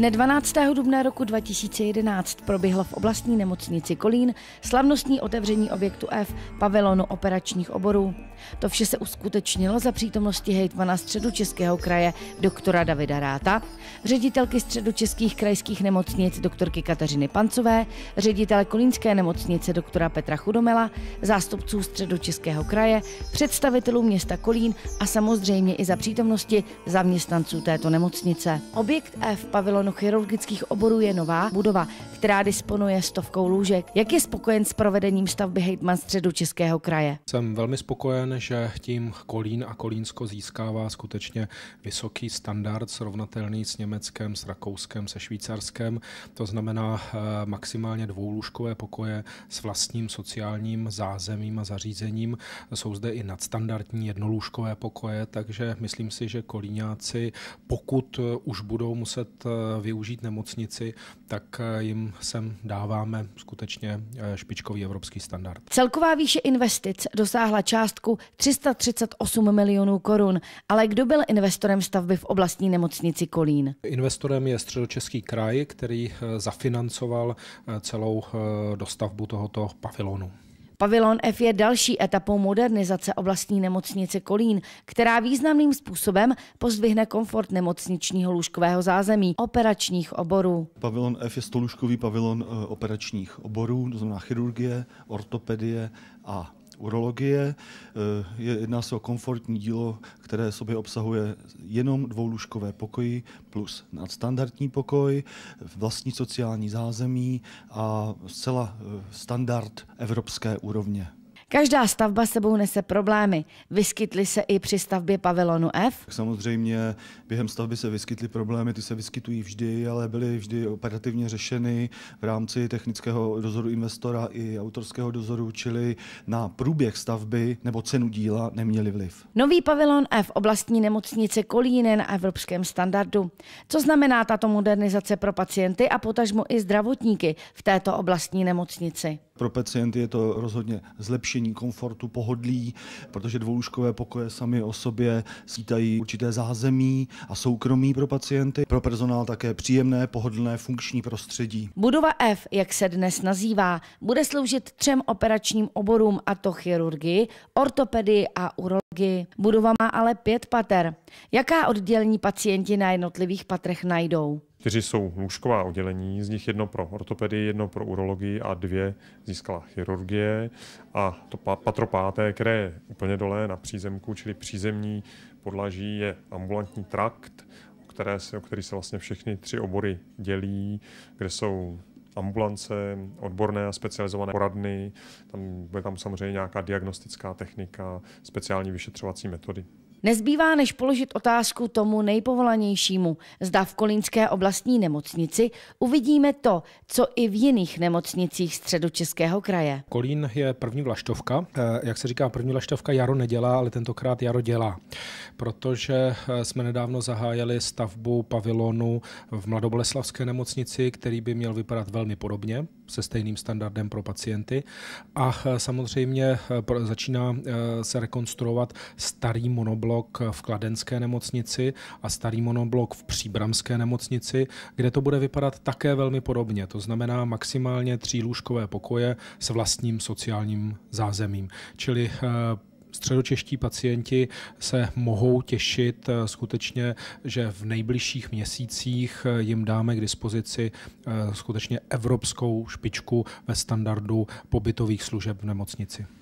Dne 12. dubna roku 2011 proběhlo v oblastní nemocnici Kolín slavnostní otevření objektu F pavilonu operačních oborů. To vše se uskutečnilo za přítomnosti hejtmana středu Českého kraje doktora Davida Ráta, ředitelky středu Českých krajských nemocnic doktorky Kateřiny Pancové, ředitele Kolínské nemocnice doktora Petra Chudomela, zástupců středu Českého kraje, představitelů města Kolín a samozřejmě i za přítomnosti zaměstnanců této nemocnice. Objekt F pavilonu chirurgických oborů je nová budova, která disponuje stovkou lůžek. Jak je spokojen s provedením stavby hejtman středu Českého kraje? Jsem velmi spokojen, že tím Kolín a Kolínsko získává skutečně vysoký standard srovnatelný s Německem, s Rakouskem, se Švýcarskem. To znamená eh, maximálně dvoulůžkové pokoje s vlastním sociálním zázemím a zařízením. Jsou zde i nadstandardní jednolůžkové pokoje, takže myslím si, že Kolíňáci, pokud už budou muset eh, využít nemocnici, tak eh, jim sem dáváme skutečně eh, špičkový evropský standard. Celková výše investic dosáhla částku 338 milionů korun, ale kdo byl investorem stavby v oblastní nemocnici Kolín? Investorem je Středočeský kraj, který eh, zafinancoval eh, celou dostavbu tohoto pavilonu. Pavilon F je další etapou modernizace oblastní nemocnice Kolín, která významným způsobem pozdvihne komfort nemocničního lůžkového zázemí operačních oborů. Pavilon F je stolůžkový pavilon eh, operačních oborů, to znamená chirurgie, ortopedie a urologie. Eh, je, jedná se o komfortní dílo, které sobě obsahuje jenom dvoulůžkové pokoji plus nadstandardní pokoj, vlastní sociální zázemí a zcela eh, standard evropské úrovně. Každá stavba sebou nese problémy. Vyskytly se i při stavbě pavilonu F? Samozřejmě během stavby se vyskytly problémy, ty se vyskytují vždy, ale byly vždy operativně řešeny v rámci technického dozoru investora i autorského dozoru, čili na průběh stavby nebo cenu díla neměli vliv. Nový pavilon F oblastní nemocnice Kolíne na evropském standardu. Co znamená tato modernizace pro pacienty a potažmo i zdravotníky v této oblastní nemocnici? Pro pacienty je to rozhodně zlepšení zvýšení komfortu, pohodlí, protože dvoulůžkové pokoje sami o sobě skýtají určité zázemí a soukromí pro pacienty, pro personál také příjemné, pohodlné funkční prostředí. Budova F, jak se dnes nazývá, bude sloužit třem operačním oborům, a to chirurgii, ortopedii a urologii. Budova má ale pět pater. Jaká oddělení pacienti na jednotlivých patrech najdou? Čtyři jsou lůžková oddělení, z nich jedno pro ortopedii, jedno pro urologii a dvě získala chirurgie. A to patro páté, které je úplně dole na přízemku, čili přízemní podlaží, je ambulantní trakt, o, které se, o který se vlastně všechny tři obory dělí, kde jsou ambulance, odborné a specializované poradny, tam bude tam samozřejmě nějaká diagnostická technika, speciální vyšetřovací metody. Nezbývá než položit otázku tomu nejpovolanějšímu. Zda v Kolínské oblastní nemocnici uvidíme to, co i v jiných nemocnicích středu českého kraje. Kolín je první vlaštovka. Eh, jak se říká, první vlaštovka jaro nedělá, ale tentokrát jaro dělá. Protože eh, jsme nedávno zahájili stavbu pavilonu v Mladoboleslavské nemocnici, který by měl vypadat velmi podobně, se stejným standardem pro pacienty. A eh, samozřejmě začíná se rekonstruovat starý monoblok monoblok v Kladenské nemocnici a starý monoblok v Příbramské nemocnici, kde to bude vypadat také velmi podobně. To znamená maximálně lůžkové pokoje s vlastním sociálním zázemím. Čili eh, středočeští pacienti se mohou těšit eh, skutečně, že v nejbližších měsících eh, jim dáme k dispozici skutečně evropskou špičku ve standardu pobytových služeb v nemocnici.